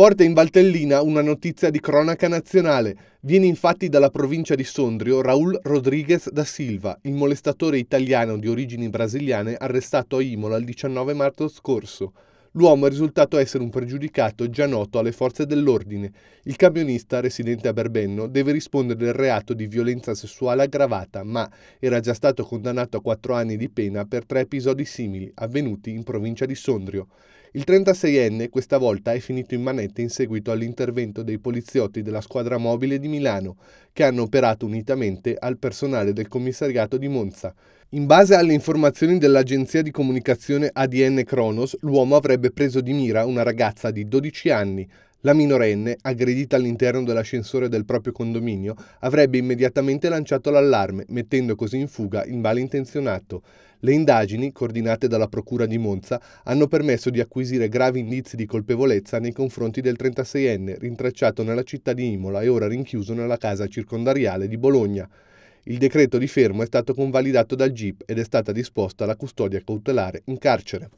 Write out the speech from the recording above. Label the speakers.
Speaker 1: porta in Valtellina una notizia di cronaca nazionale. Viene infatti dalla provincia di Sondrio Raul Rodriguez da Silva, il molestatore italiano di origini brasiliane arrestato a Imola il 19 marzo scorso. L'uomo è risultato essere un pregiudicato già noto alle forze dell'ordine. Il camionista, residente a Berbenno, deve rispondere del reato di violenza sessuale aggravata, ma era già stato condannato a quattro anni di pena per tre episodi simili avvenuti in provincia di Sondrio. Il 36enne questa volta è finito in manette in seguito all'intervento dei poliziotti della squadra mobile di Milano, che hanno operato unitamente al personale del commissariato di Monza. In base alle informazioni dell'agenzia di comunicazione ADN Kronos, l'uomo avrebbe preso di mira una ragazza di 12 anni, la minorenne, aggredita all'interno dell'ascensore del proprio condominio, avrebbe immediatamente lanciato l'allarme, mettendo così in fuga il malintenzionato. Le indagini, coordinate dalla Procura di Monza, hanno permesso di acquisire gravi indizi di colpevolezza nei confronti del 36enne, rintracciato nella città di Imola e ora rinchiuso nella casa circondariale di Bologna. Il decreto di fermo è stato convalidato dal GIP ed è stata disposta la custodia cautelare in carcere.